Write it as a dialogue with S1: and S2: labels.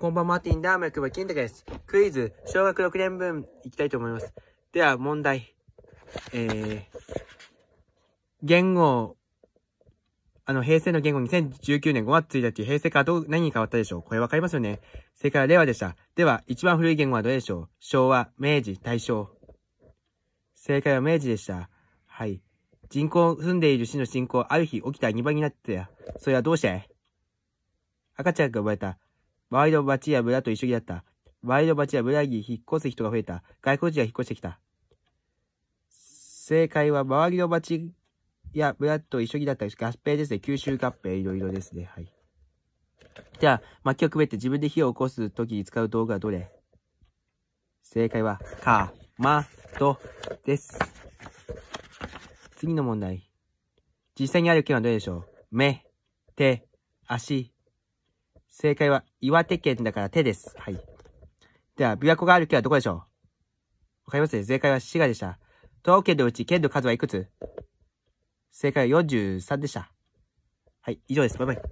S1: こんばんは、マーティンダーマクバキンタです。クイズ、小学6年分、いきたいと思います。では、問題。えー、言語、あの、平成の言語2019年5月1日、平成からどう、何に変わったでしょうこれわかりますよね正解は令和でした。では、一番古い言語はどれでしょう昭和、明治、大正。正解は明治でした。はい。人口、住んでいる市の人口、ある日起きた2倍になってた。それはどうして赤ちゃんが生まれた。周りのチや村と一緒にだった。周りのチや村に引っ越す人が増えた。外国人が引っ越してきた。正解は、周りの町や村と一緒にだった合併ですね。九州合併、いろいろですね。はい。じゃあ、薪をくべて自分で火を起こすときに使う道具はどれ正解は、か、ま、と、です。次の問題。実際にある件はどれでしょう目、手、足、正解は岩手県だから手です。はい。では、琵琶湖がある県はどこでしょうわかりますね。正解は滋賀でした。東京県のうち県の数はいくつ正解は43でした。はい、以上です。バイバイ。